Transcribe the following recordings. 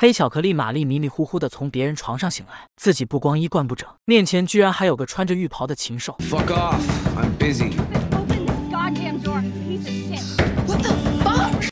黑巧克力玛丽迷迷糊糊的从别人床上醒来，自己不光衣冠不整，面前居然还有个穿着浴袍的禽兽。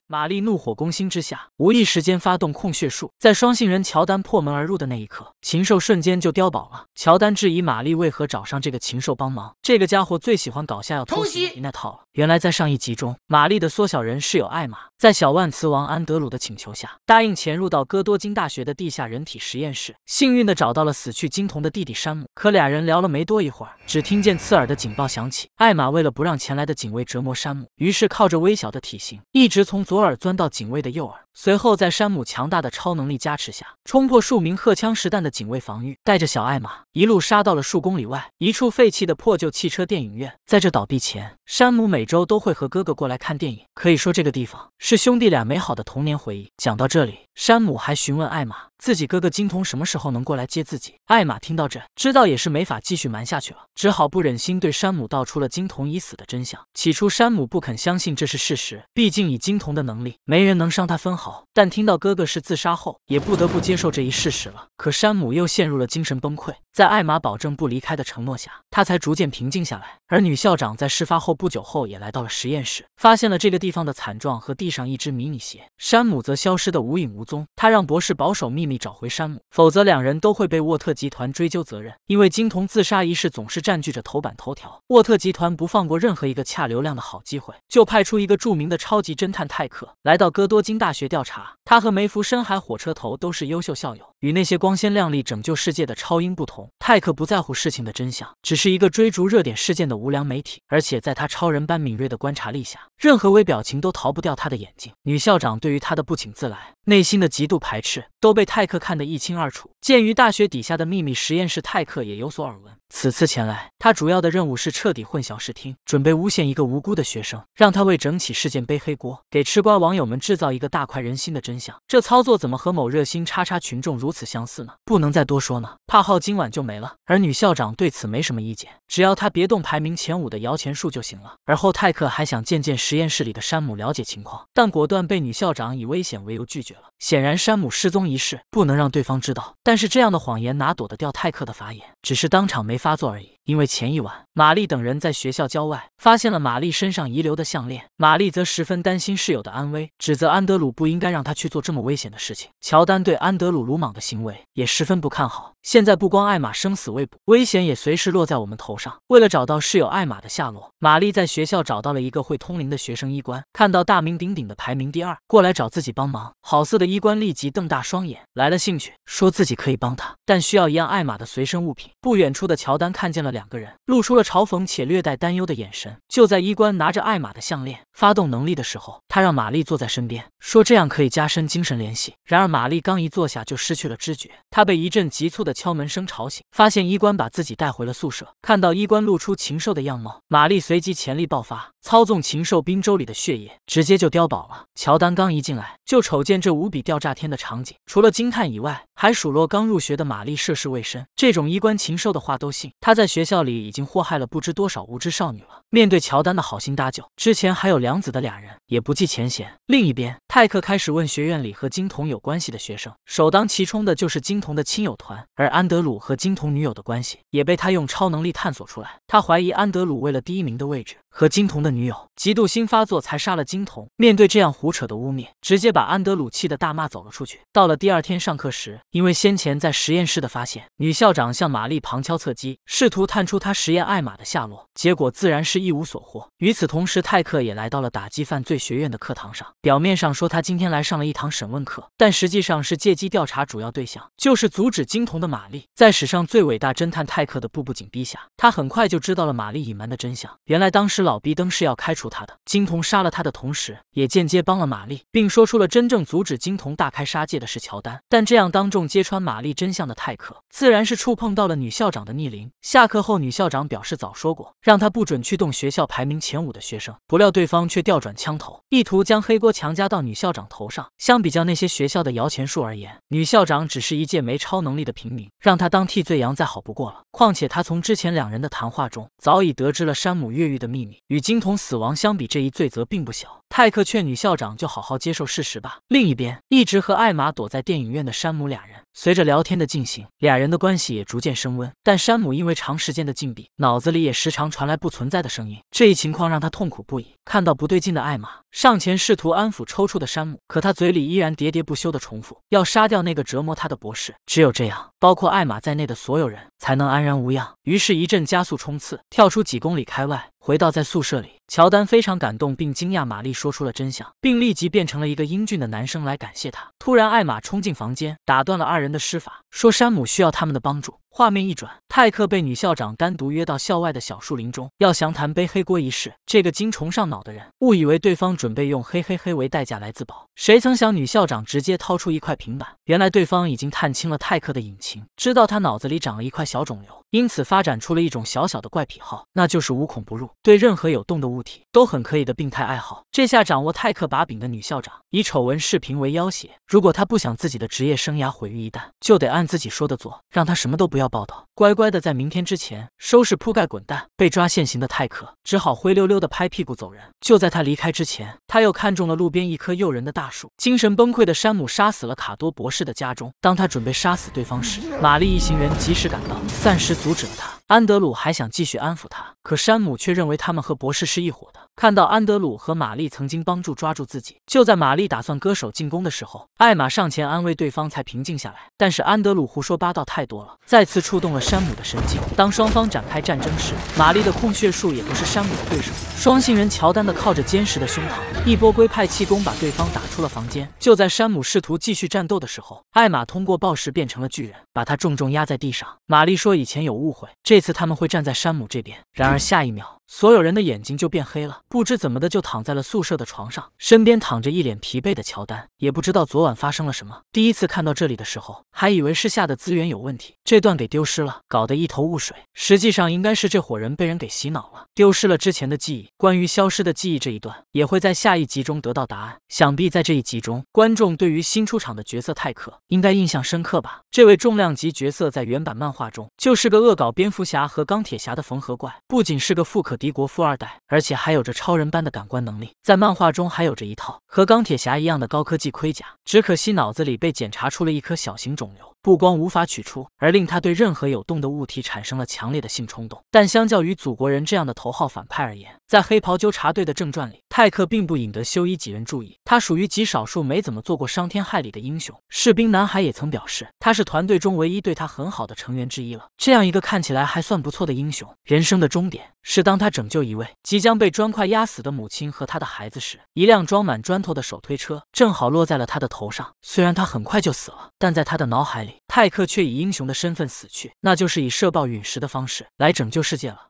玛丽怒火攻心之下，无意时间发动控血术，在双性人乔丹破门而入的那一刻，禽兽瞬间就碉堡了。乔丹质疑玛丽为何找上这个禽兽帮忙，这个家伙最喜欢搞下要偷袭那套了。原来在上一集中，玛丽的缩小人室友艾玛，在小万磁王安德鲁的请求下，答应潜入到哥多金大学的地下人体实验室，幸运的找到了死去金童的弟弟山姆。可俩人聊了没多一会儿，只听见刺耳的警报响起。艾玛为了不让前来的警卫折磨山姆，于是靠着微小的体型，一直从左。左尔钻到警卫的右耳，随后在山姆强大的超能力加持下，冲破数名荷枪实弹的警卫防御，带着小艾玛一路杀到了数公里外一处废弃的破旧汽车电影院。在这倒闭前。山姆每周都会和哥哥过来看电影，可以说这个地方是兄弟俩美好的童年回忆。讲到这里，山姆还询问艾玛自己哥哥金童什么时候能过来接自己。艾玛听到这，知道也是没法继续瞒下去了，只好不忍心对山姆道出了金童已死的真相。起初山姆不肯相信这是事实，毕竟以金童的能力，没人能伤他分毫。但听到哥哥是自杀后，也不得不接受这一事实了。可山姆又陷入了精神崩溃，在艾玛保证不离开的承诺下，他才逐渐平静下来。而女校长在事发后。不久后也来到了实验室，发现了这个地方的惨状和地上一只迷你鞋。山姆则消失的无影无踪。他让博士保守秘密，找回山姆，否则两人都会被沃特集团追究责任。因为金童自杀一事总是占据着头版头条，沃特集团不放过任何一个恰流量的好机会，就派出一个著名的超级侦探泰克来到哥多金大学调查。他和梅芙深海火车头都是优秀校友。与那些光鲜亮丽拯救世界的超英不同，泰克不在乎事情的真相，只是一个追逐热点事件的无良媒体。而且在他超人般敏锐的观察力下，任何微表情都逃不掉他的眼睛。女校长对于他的不请自来。内心的极度排斥都被泰克看得一清二楚。鉴于大学底下的秘密实验室，泰克也有所耳闻。此次前来，他主要的任务是彻底混淆视听，准备诬陷一个无辜的学生，让他为整起事件背黑锅，给吃瓜网友们制造一个大快人心的真相。这操作怎么和某热心叉叉群众如此相似呢？不能再多说呢，帕号今晚就没了。而女校长对此没什么意见，只要她别动排名前五的摇钱树就行了。而后泰克还想见见实验室里的山姆，了解情况，但果断被女校长以危险为由拒绝。显然，山姆失踪一事不能让对方知道，但是这样的谎言哪躲得掉泰克的法眼？只是当场没发作而已。因为前一晚，玛丽等人在学校郊外发现了玛丽身上遗留的项链。玛丽则十分担心室友的安危，指责安德鲁不应该让他去做这么危险的事情。乔丹对安德鲁鲁莽的行为也十分不看好。现在不光艾玛生死未卜，危险也随时落在我们头上。为了找到室友艾玛的下落，玛丽在学校找到了一个会通灵的学生医官，看到大名鼎鼎的排名第二过来找自己帮忙，好色的医官立即瞪大双眼，来了兴趣，说自己可以帮她，但需要一样艾玛的随身物品。不远处的乔丹看见了。两个人露出了嘲讽且略带担忧的眼神。就在衣冠拿着艾玛的项链发动能力的时候，他让玛丽坐在身边，说这样可以加深精神联系。然而玛丽刚一坐下就失去了知觉，她被一阵急促的敲门声吵醒，发现衣冠把自己带回了宿舍。看到衣冠露出禽兽的样貌，玛丽随即潜力爆发，操纵禽兽冰州里的血液，直接就碉堡了。乔丹刚一进来就瞅见这无比吊炸天的场景，除了惊叹以外，还数落刚入学的玛丽涉世未深，这种衣冠禽兽的话都信。他在学。校里已经祸害了不知多少无知少女了。面对乔丹的好心搭救，之前还有良子的俩人也不计前嫌。另一边，泰克开始问学院里和金童有关系的学生，首当其冲的就是金童的亲友团，而安德鲁和金童女友的关系也被他用超能力探索出来。他怀疑安德鲁为了第一名的位置和金童的女友嫉妒心发作才杀了金童。面对这样胡扯的污蔑，直接把安德鲁气的大骂走了出去。到了第二天上课时，因为先前在实验室的发现，女校长向玛丽旁敲侧击，试图探。看出他实验艾玛的下落，结果自然是一无所获。与此同时，泰克也来到了打击犯罪学院的课堂上。表面上说他今天来上了一堂审问课，但实际上是借机调查主要对象，就是阻止金童的玛丽。在史上最伟大侦探泰克的步步紧逼下，他很快就知道了玛丽隐瞒的真相。原来当时老毕登是要开除他的，金童杀了他的同时，也间接帮了玛丽，并说出了真正阻止金童大开杀戒的是乔丹。但这样当众揭穿玛丽真相的泰克，自然是触碰到了女校长的逆鳞。下课。后，女校长表示早说过，让她不准去动学校排名前五的学生。不料对方却调转枪头，意图将黑锅强加到女校长头上。相比较那些学校的摇钱树而言，女校长只是一介没超能力的平民，让她当替罪羊再好不过了。况且，他从之前两人的谈话中早已得知了山姆越狱的秘密。与金童死亡相比，这一罪责并不小。泰克劝女校长就好好接受事实吧。另一边，一直和艾玛躲在电影院的山姆，俩人随着聊天的进行，俩人的关系也逐渐升温。但山姆因为长时间的禁闭，脑子里也时常传来不存在的声音，这一情况让他痛苦不已。看到不对劲的艾玛。上前试图安抚抽搐的山姆，可他嘴里依然喋喋不休地重复：“要杀掉那个折磨他的博士，只有这样，包括艾玛在内的所有人才能安然无恙。”于是，一阵加速冲刺，跳出几公里开外。回到在宿舍里，乔丹非常感动并惊讶，玛丽说出了真相，并立即变成了一个英俊的男生来感谢他。突然，艾玛冲进房间，打断了二人的施法，说山姆需要他们的帮助。画面一转，泰克被女校长单独约到校外的小树林中，要详谈背黑锅一事。这个精虫上脑的人误以为对方准备用黑黑黑为代价来自保，谁曾想女校长直接掏出一块平板，原来对方已经探清了泰克的隐情，知道他脑子里长了一块小肿瘤，因此发展出了一种小小的怪癖好，那就是无孔不入。对任何有洞的物体都很可以的病态爱好。这下掌握泰克把柄的女校长以丑闻视频为要挟，如果她不想自己的职业生涯毁于一旦，就得按自己说的做，让她什么都不要报道，乖乖的在明天之前收拾铺盖滚蛋。被抓现行的泰克只好灰溜溜的拍屁股走人。就在他离开之前，他又看中了路边一棵诱人的大树。精神崩溃的山姆杀死了卡多博士的家中。当他准备杀死对方时，玛丽一行人及时赶到，暂时阻止了他。安德鲁还想继续安抚他，可山姆却认为他们和博士是一伙的。看到安德鲁和玛丽曾经帮助抓住自己，就在玛丽打算割手进攻的时候，艾玛上前安慰对方，才平静下来。但是安德鲁胡说八道太多了，再次触动了山姆的神经。当双方展开战争时，玛丽的控血术也不是山姆的对手。双性人乔丹的靠着坚实的胸膛，一波龟派气功把对方打出了房间。就在山姆试图继续战斗的时候，艾玛通过暴食变成了巨人，把他重重压在地上。玛丽说以前有误会这。这次他们会站在山姆这边，然而下一秒。所有人的眼睛就变黑了，不知怎么的就躺在了宿舍的床上，身边躺着一脸疲惫的乔丹。也不知道昨晚发生了什么。第一次看到这里的时候，还以为是下的资源有问题，这段给丢失了，搞得一头雾水。实际上应该是这伙人被人给洗脑了，丢失了之前的记忆。关于消失的记忆这一段，也会在下一集中得到答案。想必在这一集中，观众对于新出场的角色泰克应该印象深刻吧？这位重量级角色在原版漫画中就是个恶搞蝙蝠侠和钢铁侠的缝合怪，不仅是个复刻。敌国富二代，而且还有着超人般的感官能力，在漫画中还有着一套和钢铁侠一样的高科技盔甲，只可惜脑子里被检查出了一颗小型肿瘤。不光无法取出，而令他对任何有洞的物体产生了强烈的性冲动。但相较于祖国人这样的头号反派而言，在黑袍纠察队的正传里，泰克并不引得修一几人注意。他属于极少数没怎么做过伤天害理的英雄。士兵男孩也曾表示，他是团队中唯一对他很好的成员之一了。这样一个看起来还算不错的英雄，人生的终点是当他拯救一位即将被砖块压死的母亲和他的孩子时，一辆装满砖头的手推车正好落在了他的头上。虽然他很快就死了，但在他的脑海里。泰克却以英雄的身份死去，那就是以射爆陨石的方式来拯救世界了。